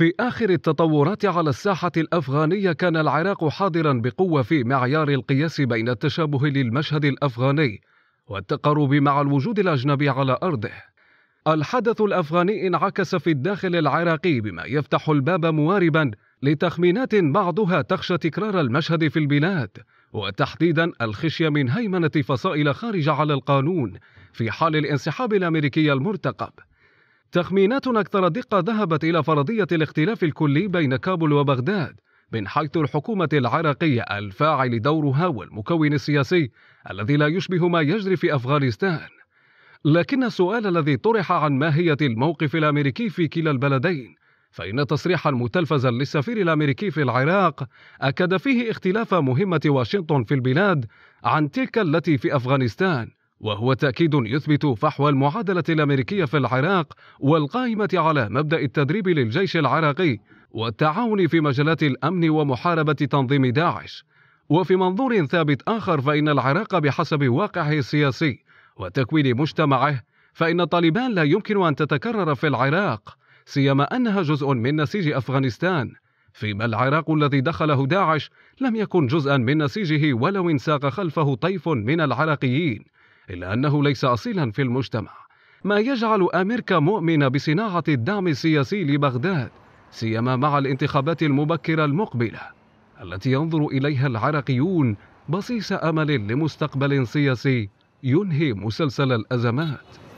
في آخر التطورات على الساحة الأفغانية كان العراق حاضرا بقوة في معيار القياس بين التشابه للمشهد الأفغاني والتقارب مع الوجود الأجنبي على أرضه الحدث الأفغاني انعكس في الداخل العراقي بما يفتح الباب مواربا لتخمينات بعضها تخشى تكرار المشهد في البلاد وتحديدا الخشية من هيمنة فصائل خارجة على القانون في حال الانسحاب الأمريكي المرتقب تخمينات أكثر دقة ذهبت إلى فرضية الاختلاف الكلي بين كابول وبغداد من حيث الحكومة العراقية الفاعل دورها والمكون السياسي الذي لا يشبه ما يجري في أفغانستان لكن السؤال الذي طرح عن ماهية الموقف الأمريكي في كلا البلدين فإن تصريحا متلفزا للسفير الأمريكي في العراق أكد فيه اختلاف مهمة واشنطن في البلاد عن تلك التي في أفغانستان وهو تأكيد يثبت فحوى المعادلة الأمريكية في العراق والقائمة على مبدأ التدريب للجيش العراقي والتعاون في مجالات الأمن ومحاربة تنظيم داعش. وفي منظور ثابت آخر فإن العراق بحسب واقعه السياسي وتكوين مجتمعه فإن طالبان لا يمكن أن تتكرر في العراق سيما أنها جزء من نسيج أفغانستان فيما العراق الذي دخله داعش لم يكن جزءا من نسيجه ولو انساق خلفه طيف من العراقيين إلا أنه ليس أصيلا في المجتمع ما يجعل أمريكا مؤمنة بصناعة الدعم السياسي لبغداد سيما مع الانتخابات المبكرة المقبلة التي ينظر إليها العراقيون بصيص أمل لمستقبل سياسي ينهي مسلسل الأزمات